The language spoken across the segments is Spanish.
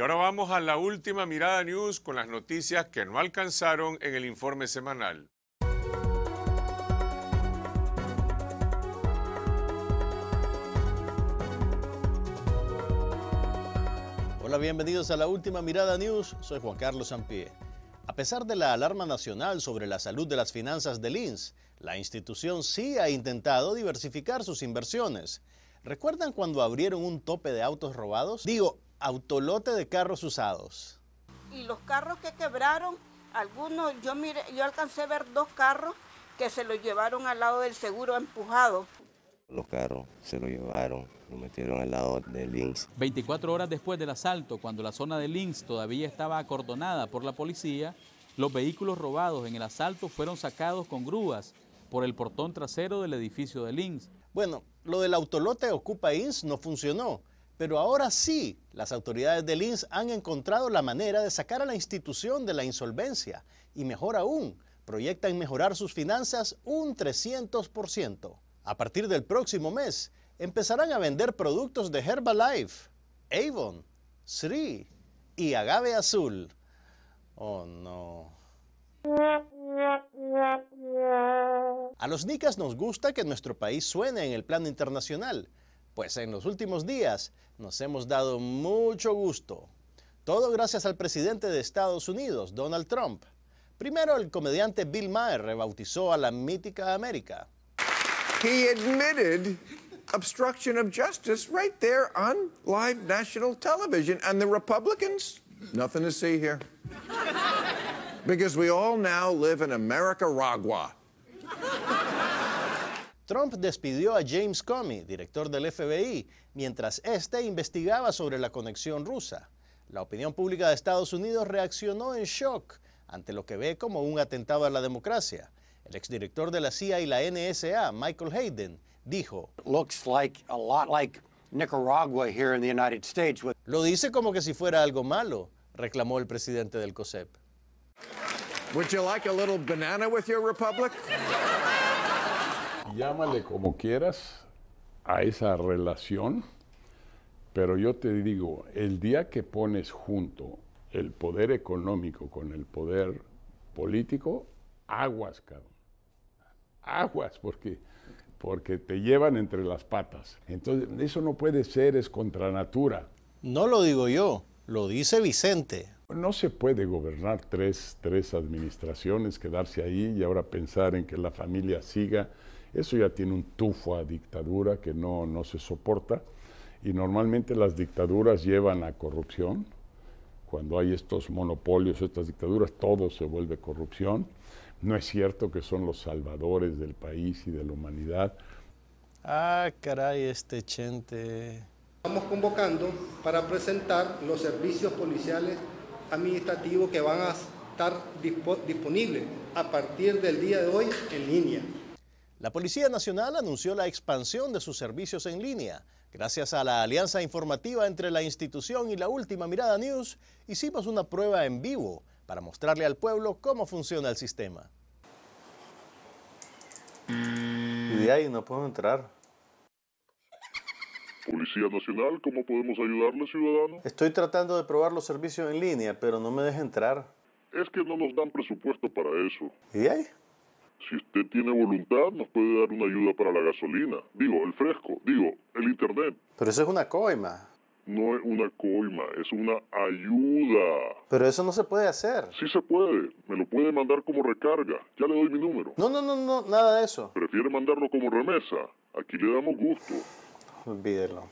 Y ahora vamos a la última mirada news con las noticias que no alcanzaron en el informe semanal. Hola, bienvenidos a la última mirada news. Soy Juan Carlos Sampié. A pesar de la alarma nacional sobre la salud de las finanzas del INS, la institución sí ha intentado diversificar sus inversiones. ¿Recuerdan cuando abrieron un tope de autos robados? Digo, autolote de carros usados. Y los carros que quebraron, algunos, yo, mire, yo alcancé a ver dos carros que se los llevaron al lado del seguro empujado. Los carros se los llevaron, lo metieron al lado de Links. 24 horas después del asalto, cuando la zona de Links todavía estaba acordonada por la policía, los vehículos robados en el asalto fueron sacados con grúas por el portón trasero del edificio de Links. Bueno, lo del autolote ocupa INS no funcionó, pero ahora sí, las autoridades del INS han encontrado la manera de sacar a la institución de la insolvencia y mejor aún, proyectan mejorar sus finanzas un 300%. A partir del próximo mes, empezarán a vender productos de Herbalife, Avon, Sri y Agave Azul. Oh no. A los nicas nos gusta que nuestro país suene en el plano internacional pues en los últimos días nos hemos dado mucho gusto. Todo gracias al presidente de Estados Unidos, Donald Trump. Primero, el comediante Bill Maher rebautizó a la mítica América. He admitted obstruction of justice right there on live national television. And the Republicans, nothing to see here. Because we all now live in America Ragua. Trump despidió a James Comey, director del FBI, mientras este investigaba sobre la conexión rusa. La opinión pública de Estados Unidos reaccionó en shock ante lo que ve como un atentado a la democracia. El exdirector de la CIA y la NSA, Michael Hayden, dijo: Looks like a lot like Nicaragua here in the United States. Lo dice como que si fuera algo malo, reclamó el presidente del COSEP. Would you like a little banana with your republic? llámale como quieras a esa relación, pero yo te digo, el día que pones junto el poder económico con el poder político, aguas, cabrón. Aguas, porque, porque te llevan entre las patas. Entonces, eso no puede ser, es contra natura. No lo digo yo, lo dice Vicente. No se puede gobernar tres, tres administraciones, quedarse ahí y ahora pensar en que la familia siga eso ya tiene un tufo a dictadura que no, no se soporta y normalmente las dictaduras llevan a corrupción. Cuando hay estos monopolios, estas dictaduras, todo se vuelve corrupción. No es cierto que son los salvadores del país y de la humanidad. Ah, caray, este chente. Estamos convocando para presentar los servicios policiales administrativos que van a estar disponibles a partir del día de hoy en línea. La Policía Nacional anunció la expansión de sus servicios en línea. Gracias a la alianza informativa entre la institución y la última mirada News, hicimos una prueba en vivo para mostrarle al pueblo cómo funciona el sistema. Y de ahí no puedo entrar. Policía Nacional, ¿cómo podemos ayudarle, ciudadano? Estoy tratando de probar los servicios en línea, pero no me deja entrar. Es que no nos dan presupuesto para eso. ¿Y de ahí? Si usted tiene voluntad, nos puede dar una ayuda para la gasolina. Digo, el fresco. Digo, el internet. Pero eso es una coima. No es una coima, es una ayuda. Pero eso no se puede hacer. Sí se puede. Me lo puede mandar como recarga. Ya le doy mi número. No, no, no, no, nada de eso. Prefiere mandarlo como remesa. Aquí le damos gusto. Olvídelo.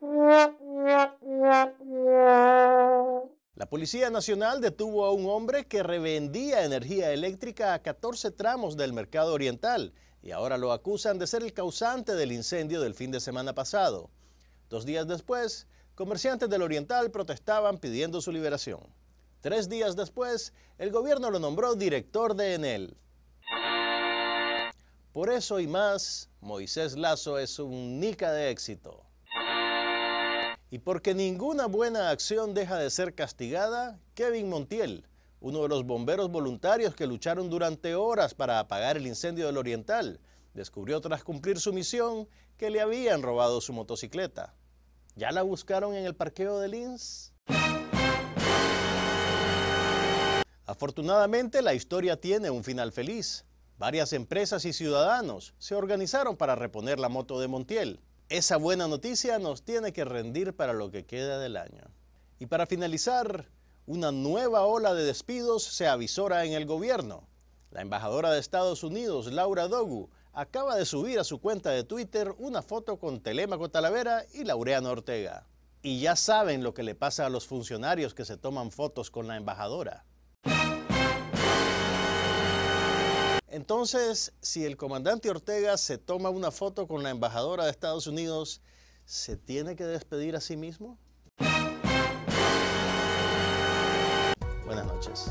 La Policía Nacional detuvo a un hombre que revendía energía eléctrica a 14 tramos del mercado oriental y ahora lo acusan de ser el causante del incendio del fin de semana pasado. Dos días después, comerciantes del oriental protestaban pidiendo su liberación. Tres días después, el gobierno lo nombró director de Enel. Por eso y más, Moisés Lazo es un nica de éxito. Y porque ninguna buena acción deja de ser castigada, Kevin Montiel, uno de los bomberos voluntarios que lucharon durante horas para apagar el incendio del Oriental, descubrió tras cumplir su misión que le habían robado su motocicleta. ¿Ya la buscaron en el parqueo de Linz? Afortunadamente, la historia tiene un final feliz. Varias empresas y ciudadanos se organizaron para reponer la moto de Montiel esa buena noticia nos tiene que rendir para lo que queda del año. Y para finalizar, una nueva ola de despidos se avisora en el gobierno. La embajadora de Estados Unidos, Laura Dogu, acaba de subir a su cuenta de Twitter una foto con Telémaco Talavera y Laureano Ortega. Y ya saben lo que le pasa a los funcionarios que se toman fotos con la embajadora. Entonces, si el comandante Ortega se toma una foto con la embajadora de Estados Unidos, ¿se tiene que despedir a sí mismo? Buenas noches.